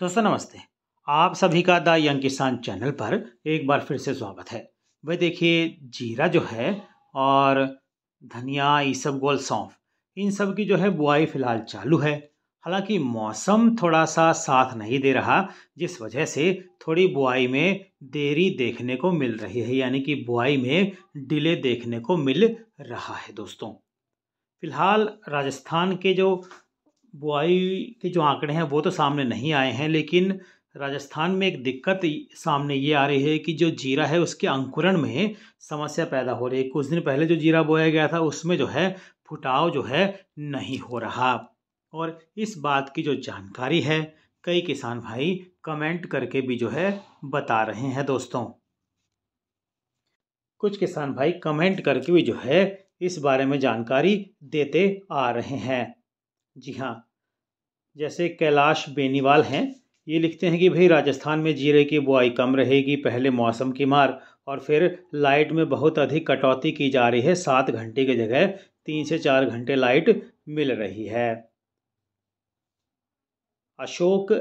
दोस्तों नमस्ते आप सभी का द यंग किसान चैनल पर एक बार फिर से स्वागत है वह देखिए जीरा जो है और धनिया गोल सौंफ इन सब की जो है बुआई फिलहाल चालू है हालांकि मौसम थोड़ा सा साथ नहीं दे रहा जिस वजह से थोड़ी बुआई में देरी देखने को मिल रही है यानी कि बुआई में डिले देखने को मिल रहा है दोस्तों फिलहाल राजस्थान के जो बुआई के जो आंकड़े हैं वो तो सामने नहीं आए हैं लेकिन राजस्थान में एक दिक्कत सामने ये आ रही है कि जो जीरा है उसके अंकुरण में समस्या पैदा हो रही है कुछ दिन पहले जो जीरा बोया गया था उसमें जो है फुटाव जो है नहीं हो रहा और इस बात की जो जानकारी है कई किसान भाई कमेंट करके भी जो है बता रहे हैं दोस्तों कुछ किसान भाई कमेंट करके भी जो है इस बारे में जानकारी देते आ रहे हैं जी हाँ जैसे कैलाश बेनीवाल हैं ये लिखते हैं कि भाई राजस्थान में जीरे की बुआई कम रहेगी पहले मौसम की मार और फिर लाइट में बहुत अधिक कटौती की जा रही है सात घंटे की जगह तीन से चार घंटे लाइट मिल रही है अशोक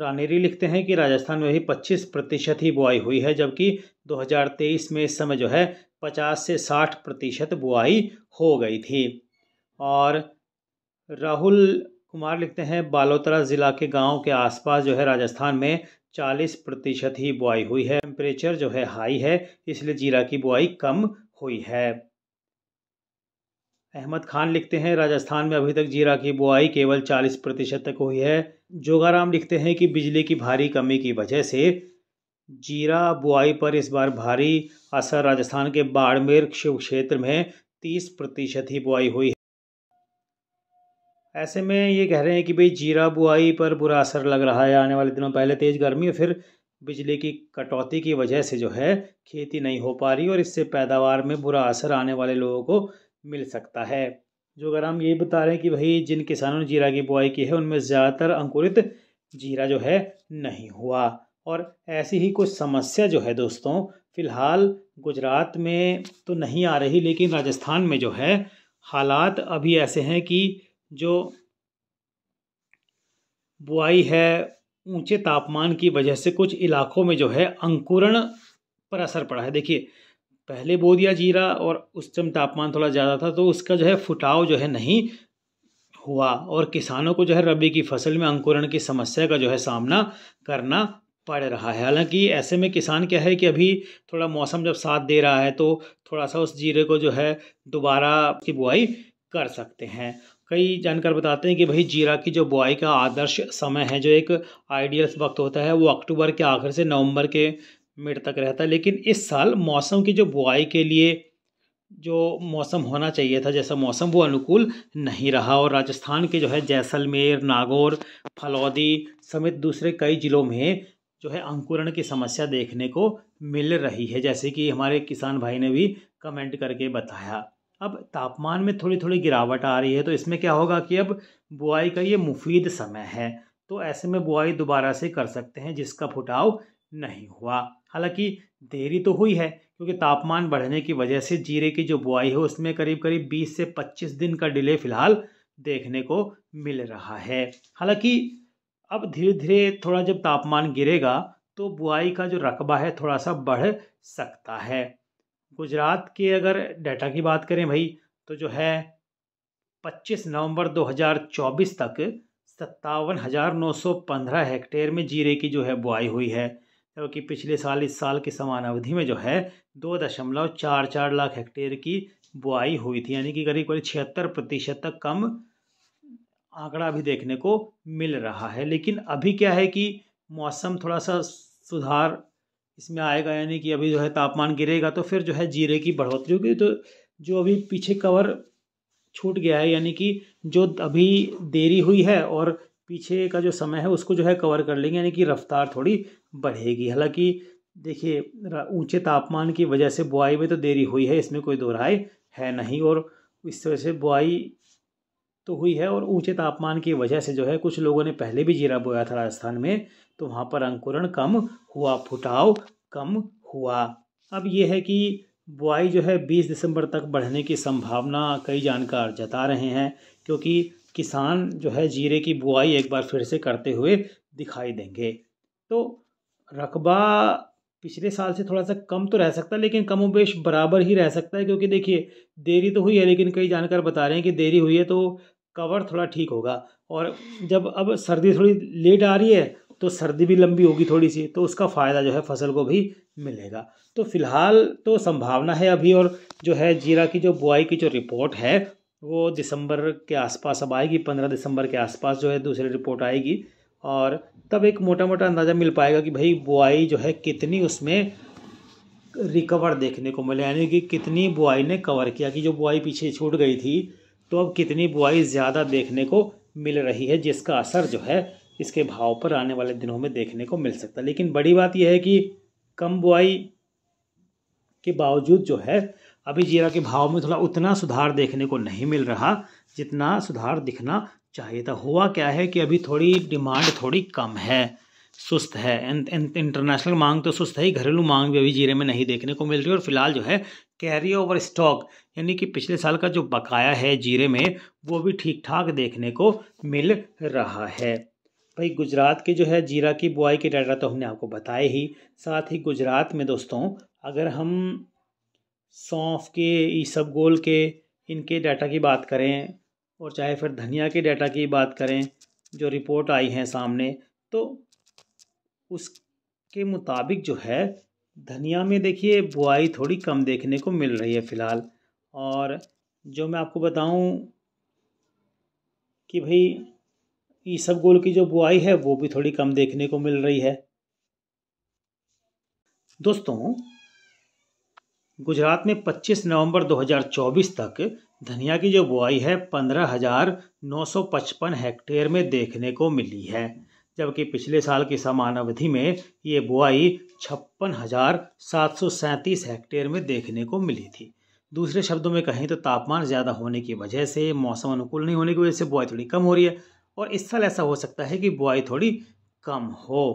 रानेरी लिखते हैं कि राजस्थान में भी 25 प्रतिशत ही बुआई हुई है जबकि 2023 में इस समय जो है 50 से 60 प्रतिशत बुआई हो गई थी और राहुल कुमार लिखते हैं बालोतरा ज़िला के गाँव के आसपास जो है राजस्थान में चालीस प्रतिशत ही बुआई हुई है टेम्परेचर जो है हाई है इसलिए जीरा की बुआई कम हुई है अहमद खान लिखते हैं राजस्थान में अभी तक जीरा की बुआई केवल 40 प्रतिशत तक हुई है जोगाराम लिखते हैं कि बिजली की भारी कमी की वजह से जीरा बुआई पर इस बार भारी असर राजस्थान के बाड़मेर शिव क्षेत्र में 30 प्रतिशत ही बुआई हुई है ऐसे में ये कह रहे हैं कि भाई जीरा बुआई पर बुरा असर लग रहा है आने वाले दिनों पहले तेज़ गर्मी और फिर बिजली की कटौती की वजह से जो है खेती नहीं हो पा रही और इससे पैदावार में बुरा असर आने वाले लोगों को मिल सकता है जो अगर हम ये बता रहे हैं कि भाई जिन किसानों ने जीरा की बुआई की है उनमें ज़्यादातर अंकुरित जीरा जो है नहीं हुआ और ऐसी ही कुछ समस्या जो है दोस्तों फ़िलहाल गुजरात में तो नहीं आ रही लेकिन राजस्थान में जो है हालात अभी ऐसे हैं कि जो बुआई है ऊंचे तापमान की वजह से कुछ इलाकों में जो है अंकुरण पर असर पड़ा है देखिए पहले बो दिया जीरा और उस टाइम तापमान थोड़ा ज़्यादा था तो उसका जो है फुटाव जो है नहीं हुआ और किसानों को जो है रबी की फसल में अंकुरण की समस्या का जो है सामना करना पड़ रहा है हालांकि ऐसे में किसान क्या है कि अभी थोड़ा मौसम जब साथ दे रहा है तो थोड़ा सा उस जीरे को जो है दोबारा की बुआई कर सकते हैं कई जानकार बताते हैं कि भाई जीरा की जो बुआई का आदर्श समय है जो एक आइडियल वक्त होता है वो अक्टूबर के आखिर से नवंबर के मिड तक रहता है लेकिन इस साल मौसम की जो बुआई के लिए जो मौसम होना चाहिए था जैसा मौसम वो अनुकूल नहीं रहा और राजस्थान के जो है जैसलमेर नागौर फलौदी समेत दूसरे कई ज़िलों में जो है अंकुरण की समस्या देखने को मिल रही है जैसे कि हमारे किसान भाई ने भी कमेंट करके बताया अब तापमान में थोड़ी थोड़ी गिरावट आ रही है तो इसमें क्या होगा कि अब बुआई का ये मुफीद समय है तो ऐसे में बुआई दोबारा से कर सकते हैं जिसका फुटाव नहीं हुआ हालांकि देरी तो हुई है क्योंकि तापमान बढ़ने की वजह से जीरे की जो बुआई है उसमें करीब करीब 20 से 25 दिन का डिले फिलहाल देखने को मिल रहा है हालांकि अब धीरे धीरे थोड़ा जब तापमान गिरेगा तो बुआई का जो रकबा है थोड़ा सा बढ़ सकता है गुजरात के अगर डाटा की बात करें भाई तो जो है 25 नवंबर 2024 तक सत्तावन हज़ार नौ सौ पंद्रह हेक्टेयर में जीरे की जो है बुआई हुई है जबकि पिछले साल इस साल के समान अवधि में जो है दो दशमलव चार चार लाख हेक्टेयर की बुआई हुई थी यानी कि करीब करीब छिहत्तर प्रतिशत तक कम आंकड़ा भी देखने को मिल रहा है लेकिन अभी क्या है कि मौसम थोड़ा सा सुधार इसमें आएगा यानी कि अभी जो है तापमान गिरेगा तो फिर जो है जीरे की बढ़ोतरी होगी तो जो अभी पीछे कवर छूट गया है यानी कि जो अभी देरी हुई है और पीछे का जो समय है उसको जो है कवर कर लेंगे यानी कि रफ्तार थोड़ी बढ़ेगी हालांकि देखिए ऊंचे तापमान की वजह से बुआई में तो देरी हुई है इसमें कोई दो राय है नहीं और इस वजह से बुआई तो हुई है और ऊंचे तापमान की वजह से जो है कुछ लोगों ने पहले भी जीरा बोया था राजस्थान में तो वहाँ पर अंकुरण कम हुआ फुटाव कम हुआ अब ये है कि बुआई जो है 20 दिसंबर तक बढ़ने की संभावना कई जानकार जता रहे हैं क्योंकि किसान जो है जीरे की बुआई एक बार फिर से करते हुए दिखाई देंगे तो रकबा पिछले साल से थोड़ा सा कम तो रह सकता है लेकिन कम बेश बराबर ही रह सकता है क्योंकि देखिए देरी तो हुई है लेकिन कई जानकार बता रहे हैं कि देरी हुई है तो कवर थोड़ा ठीक होगा और जब अब सर्दी थोड़ी लेट आ रही है तो सर्दी भी लंबी होगी थोड़ी सी तो उसका फ़ायदा जो है फसल को भी मिलेगा तो फिलहाल तो संभावना है अभी और जो है जीरा की जो बुआई की जो रिपोर्ट है वो दिसंबर के आसपास अब आएगी पंद्रह दिसंबर के आसपास जो है दूसरी रिपोर्ट आएगी और तब एक मोटा मोटा अंदाज़ा मिल पाएगा कि भाई बुआई जो है कितनी उसमें रिकवर देखने को मिले यानी कि कितनी बुआई ने कवर किया कि जो बुआई पीछे छूट गई थी तो अब कितनी बुआई ज़्यादा देखने को मिल रही है जिसका असर जो है इसके भाव पर आने वाले दिनों में देखने को मिल सकता है लेकिन बड़ी बात यह है कि कम बुआई के बावजूद जो है अभी जीरा के भाव में थोड़ा उतना सुधार देखने को नहीं मिल रहा जितना सुधार दिखना चाहिए था हुआ क्या है कि अभी थोड़ी डिमांड थोड़ी कम है सुस्त है इंटरनेशनल मांग तो सुस्त है ही घरेलू मांग भी अभी जीरे में नहीं देखने को मिल रही और फिलहाल जो है कैरी ओवर स्टॉक यानी कि पिछले साल का जो बकाया है जीरे में वो भी ठीक ठाक देखने को मिल रहा है भाई गुजरात के जो है जीरा की बुआई के डाटा तो हमने आपको बताए ही साथ ही गुजरात में दोस्तों अगर हम सौंफ के ईसब गोल के इनके डाटा की बात करें और चाहे फिर धनिया के डाटा की बात करें जो रिपोर्ट आई है सामने तो उसके मुताबिक जो है धनिया में देखिए बुआई थोड़ी कम देखने को मिल रही है फ़िलहाल और जो मैं आपको बताऊं कि भाई ये सब गोल की जो बुआई है वो भी थोड़ी कम देखने को मिल रही है दोस्तों गुजरात में 25 नवंबर 2024 तक धनिया की जो बुआई है पंद्रह हजार नौ सौ पचपन हेक्टेयर में देखने को मिली है जबकि पिछले साल की समान अवधि में ये बुआई छप्पन हजार सात सौ सैंतीस हेक्टेयर में देखने को मिली थी दूसरे शब्दों में कहें तो तापमान ज़्यादा होने की वजह से मौसम अनुकूल नहीं होने की वजह से बुआई थोड़ी कम हो रही है और इस साल ऐसा हो सकता है कि बुआई थोड़ी कम हो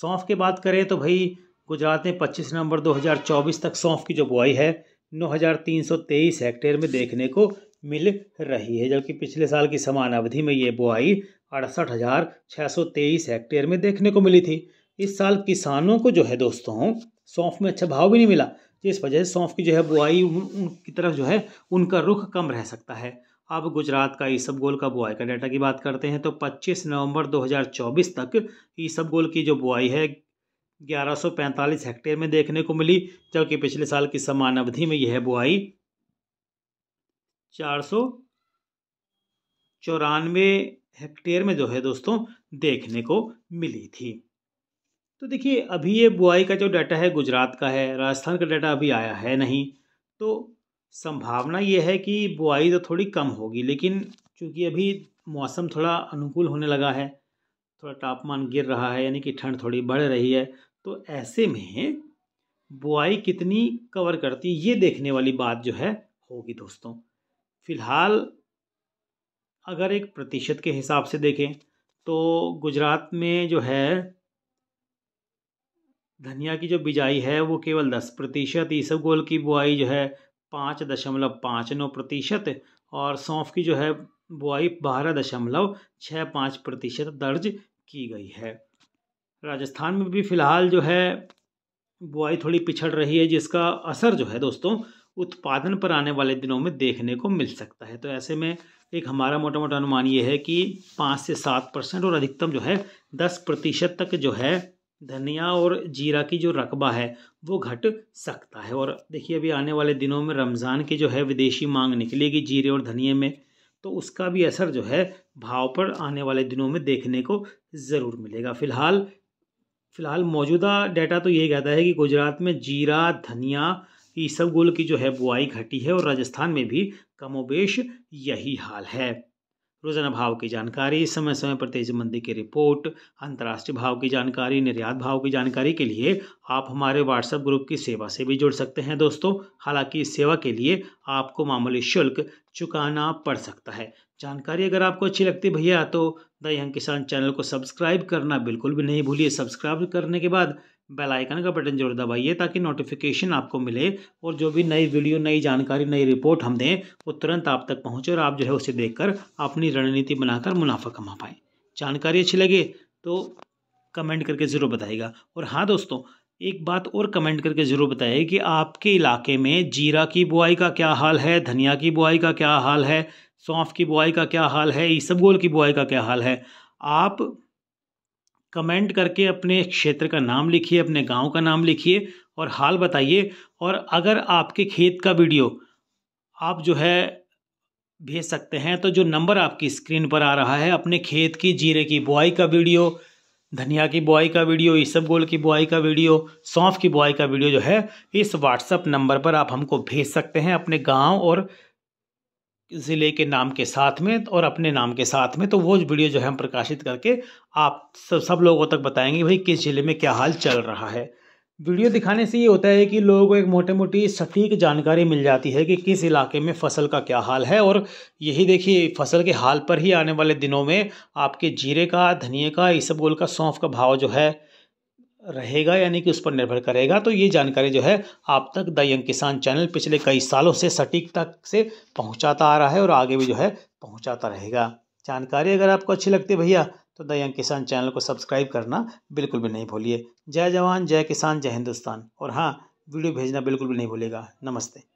सौंफ की बात करें तो भाई गुजरात में 25 नवंबर 2024 तक सौंफ की जो बुआई है 9,323 हेक्टेयर में देखने को मिल रही है जबकि पिछले साल की समान अवधि में ये बुआई अड़सठ हज़ार छः सौ तेईस हेक्टेयर में देखने को मिली थी इस साल किसानों को जो है दोस्तों सौंफ में अच्छा भाव भी नहीं मिला जिस वजह से सौंफ की जो है बुआई उनकी तरफ जो है उनका रुख कम रह सकता है अब गुजरात का गोल का बुआई का डाटा की बात करते हैं तो 25 नवंबर 2024 तक गोल की जो बुआई है 1145 हेक्टेयर में देखने को मिली जबकि पिछले साल की समान अवधि में यह बुआई चार सौ चौरानवे हेक्टेयर में जो है दोस्तों देखने को मिली थी तो देखिए अभी ये बुआई का जो डाटा है गुजरात का है राजस्थान का डाटा अभी आया है नहीं तो संभावना ये है कि बुआई तो थोड़ी कम होगी लेकिन चूँकि अभी मौसम थोड़ा अनुकूल होने लगा है थोड़ा तापमान गिर रहा है यानी कि ठंड थोड़ी बढ़ रही है तो ऐसे में बुआई कितनी कवर करती है ये देखने वाली बात जो है होगी दोस्तों फिलहाल अगर एक प्रतिशत के हिसाब से देखें तो गुजरात में जो है धनिया की जो बिजाई है वो केवल दस प्रतिशत ईसबगोल की बुआई जो है पाँच दशमलव पाँच नौ प्रतिशत और सौंफ की जो है बुआई बारह दशमलव छः पाँच प्रतिशत दर्ज की गई है राजस्थान में भी फ़िलहाल जो है बुआई थोड़ी पिछड़ रही है जिसका असर जो है दोस्तों उत्पादन पर आने वाले दिनों में देखने को मिल सकता है तो ऐसे में एक हमारा मोटा मोटा अनुमान ये है कि पाँच से सात परसेंट और अधिकतम जो है दस प्रतिशत तक जो है धनिया और जीरा की जो रकबा है वो घट सकता है और देखिए अभी आने वाले दिनों में रमज़ान की जो है विदेशी मांग निकलेगी जीरे और धनिए में तो उसका भी असर जो है भाव पर आने वाले दिनों में देखने को ज़रूर मिलेगा फिलहाल फिलहाल मौजूदा डेटा तो ये कहता है कि गुजरात में जीरा धनिया कि इसबगोल की जो है बुआई घटी है और राजस्थान में भी कमोबेश यही हाल है रोजाना भाव की जानकारी समय समय पर मंदी की रिपोर्ट अंतर्राष्ट्रीय भाव की जानकारी निर्यात भाव की जानकारी के लिए आप हमारे व्हाट्सएप ग्रुप की सेवा से भी जुड़ सकते हैं दोस्तों हालांकि इस सेवा के लिए आपको मामूली शुल्क चुकाना पड़ सकता है जानकारी अगर आपको अच्छी लगती भैया तो द यंग किसान चैनल को सब्सक्राइब करना बिल्कुल भी नहीं भूलिए सब्सक्राइब करने के बाद बेल आइकन का बटन जरूर दबाइए ताकि नोटिफिकेशन आपको मिले और जो भी नई वीडियो नई जानकारी नई रिपोर्ट हम दें वो तुरंत आप तक पहुंचे और आप जो है उसे देखकर अपनी रणनीति बनाकर मुनाफा कमा पाएँ जानकारी अच्छी लगे तो कमेंट करके ज़रूर बताइएगा और हाँ दोस्तों एक बात और कमेंट करके ज़रूर बताइए कि आपके इलाके में जीरा की बुआई का क्या हाल है धनिया की बुआई का क्या हाल है सौंफ की बुआई का क्या हाल है ईसबगोल की बुआई का क्या हाल है आप कमेंट करके अपने क्षेत्र का नाम लिखिए अपने गांव का नाम लिखिए और हाल बताइए और अगर आपके खेत का वीडियो आप जो है भेज सकते हैं तो जो नंबर आपकी स्क्रीन पर आ रहा है अपने खेत की जीरे की बुआई का वीडियो धनिया की बुआई का वीडियो ईसब गोल की बुआई का वीडियो सौंफ की बुआई का वीडियो जो है इस व्हाट्सअप नंबर पर आप हमको भेज सकते हैं अपने गांव और ज़िले के नाम के साथ में और अपने नाम के साथ में तो वो वीडियो जो है हम प्रकाशित करके आप सब सब लोगों तक बताएंगे भाई किस ज़िले में क्या हाल चल रहा है वीडियो दिखाने से ये होता है कि लोगों को एक मोटे मोटी सटीक जानकारी मिल जाती है कि किस इलाके में फसल का क्या हाल है और यही देखिए फसल के हाल पर ही आने वाले दिनों में आपके जीरे का धनिए का इसबगोल का सौंफ का भाव जो है रहेगा यानी कि उस पर निर्भर करेगा तो ये जानकारी जो है आप तक द यंग किसान चैनल पिछले कई सालों से सटीकता से पहुंचाता आ रहा है और आगे भी जो है पहुंचाता रहेगा जानकारी अगर आपको अच्छी लगती है भैया तो द यंग किसान चैनल को सब्सक्राइब करना बिल्कुल भी नहीं भूलिए जय जवान जय किसान जय हिंदुस्तान और हाँ वीडियो भेजना बिल्कुल भी नहीं भूलेगा नमस्ते